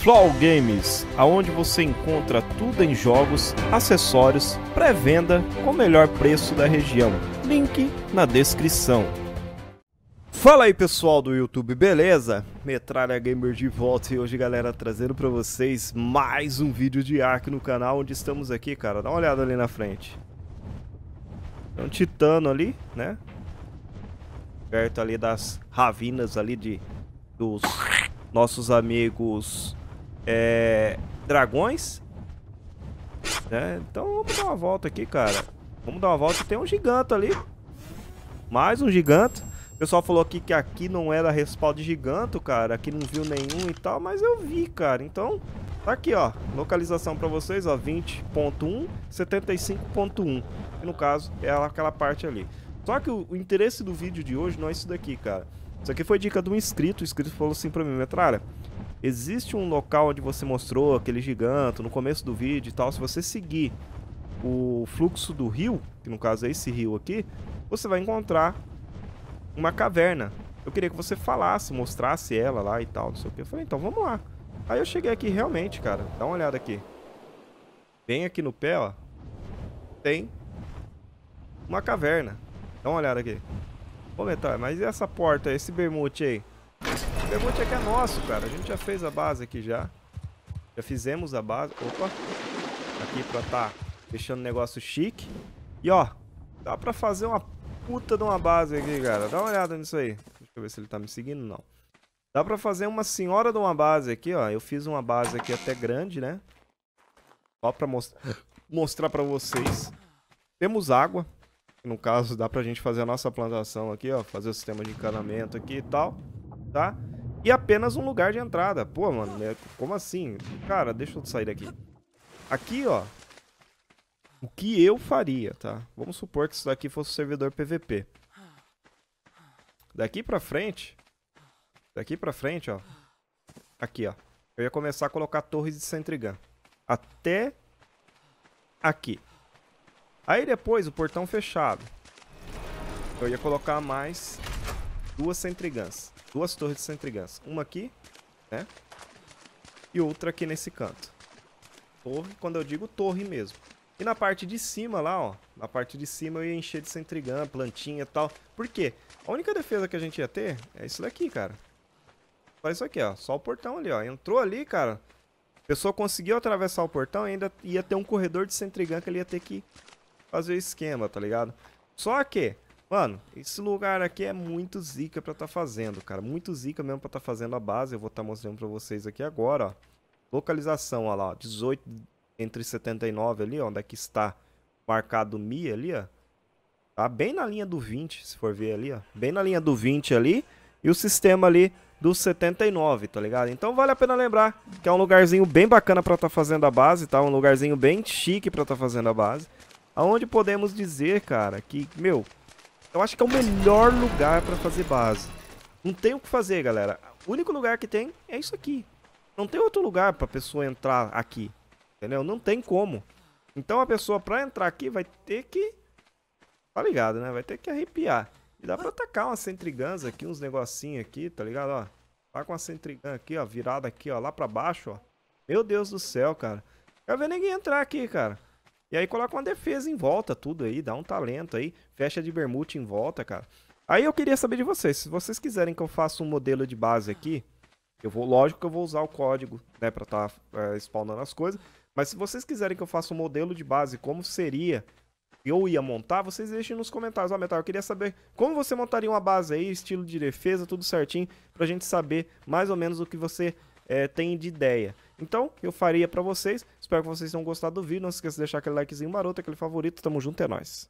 Flow Games, aonde você encontra tudo em jogos, acessórios, pré-venda com o melhor preço da região. Link na descrição. Fala aí pessoal do YouTube, beleza? Metralha Gamer de volta e hoje galera trazendo para vocês mais um vídeo de Ark no canal onde estamos aqui, cara. Dá uma olhada ali na frente. Tem um titano ali, né? Perto ali das ravinas ali de dos nossos amigos é, dragões. Né? Então vamos dar uma volta aqui, cara. Vamos dar uma volta. Tem um gigante ali. Mais um gigante. O pessoal falou aqui que aqui não era respaldo de gigante, cara. Aqui não viu nenhum e tal, mas eu vi, cara. Então, tá aqui, ó. Localização pra vocês, ó. 20.1, 75.1. no caso é aquela parte ali. Só que o, o interesse do vídeo de hoje não é isso daqui, cara. Isso aqui foi dica de um inscrito. O inscrito falou assim pra mim, Metralha, Existe um local onde você mostrou aquele gigante no começo do vídeo e tal. Se você seguir o fluxo do rio, que no caso é esse rio aqui, você vai encontrar uma caverna. Eu queria que você falasse, mostrasse ela lá e tal, não sei o que. Eu falei, então vamos lá. Aí eu cheguei aqui realmente, cara. Dá uma olhada aqui. Bem aqui no pé, ó. Tem uma caverna. Dá uma olhada aqui. Ô, Metal, mas e essa porta, esse bermute aí? pergunta é que é nosso, cara. A gente já fez a base aqui já. Já fizemos a base. Opa. Aqui pra tá deixando o negócio chique. E, ó, dá pra fazer uma puta de uma base aqui, cara. Dá uma olhada nisso aí. Deixa eu ver se ele tá me seguindo, não. Dá pra fazer uma senhora de uma base aqui, ó. Eu fiz uma base aqui até grande, né? Só pra most... mostrar pra vocês. Temos água. No caso, dá pra gente fazer a nossa plantação aqui, ó. Fazer o sistema de encanamento aqui e tal, tá? E apenas um lugar de entrada. Pô, mano, é, como assim? Cara, deixa eu sair daqui. Aqui, ó. O que eu faria, tá? Vamos supor que isso daqui fosse o servidor PVP. Daqui pra frente... Daqui pra frente, ó. Aqui, ó. Eu ia começar a colocar torres de Sentrigan. Até aqui. Aí depois, o portão fechado. Eu ia colocar mais duas Sentryguns duas torres de centrigans. Uma aqui, né? E outra aqui nesse canto. Torre, quando eu digo torre mesmo. E na parte de cima lá, ó. Na parte de cima eu ia encher de centrigan, plantinha e tal. Por quê? A única defesa que a gente ia ter é isso daqui, cara. Só isso aqui, ó. Só o portão ali, ó. Entrou ali, cara. A pessoa conseguiu atravessar o portão e ainda ia ter um corredor de centrigan que ele ia ter que fazer o esquema, tá ligado? Só que Mano, esse lugar aqui é muito zica pra tá fazendo, cara. Muito zica mesmo pra tá fazendo a base. Eu vou estar tá mostrando pra vocês aqui agora, ó. Localização, ó lá, ó. 18 entre 79 ali, ó. Onde é que está marcado Mi ali, ó. Tá bem na linha do 20, se for ver ali, ó. Bem na linha do 20 ali. E o sistema ali do 79, tá ligado? Então vale a pena lembrar que é um lugarzinho bem bacana pra tá fazendo a base, tá? Um lugarzinho bem chique pra tá fazendo a base. Aonde podemos dizer, cara, que, meu, eu acho que é o melhor lugar pra fazer base. Não tem o que fazer, galera. O único lugar que tem é isso aqui. Não tem outro lugar pra pessoa entrar aqui. Entendeu? Não tem como. Então a pessoa pra entrar aqui vai ter que... Tá ligado, né? Vai ter que arrepiar. E dá pra atacar umas centriguns aqui, uns negocinhos aqui, tá ligado? Ó, tá com a centrigun aqui, ó, virada aqui, ó, lá pra baixo, ó. Meu Deus do céu, cara. Quer ver ninguém entrar aqui, cara. E aí coloca uma defesa em volta, tudo aí, dá um talento aí, fecha de bermute em volta, cara. Aí eu queria saber de vocês, se vocês quiserem que eu faça um modelo de base aqui, eu vou, lógico que eu vou usar o código, né, pra estar tá, é, spawnando as coisas, mas se vocês quiserem que eu faça um modelo de base, como seria eu ia montar, vocês deixem nos comentários. Ó, oh, Metal, eu queria saber como você montaria uma base aí, estilo de defesa, tudo certinho, pra gente saber mais ou menos o que você é, tem de ideia. Então, eu faria para vocês. Espero que vocês tenham gostado do vídeo. Não se esqueça de deixar aquele likezinho maroto, aquele favorito. Tamo junto, é nóis.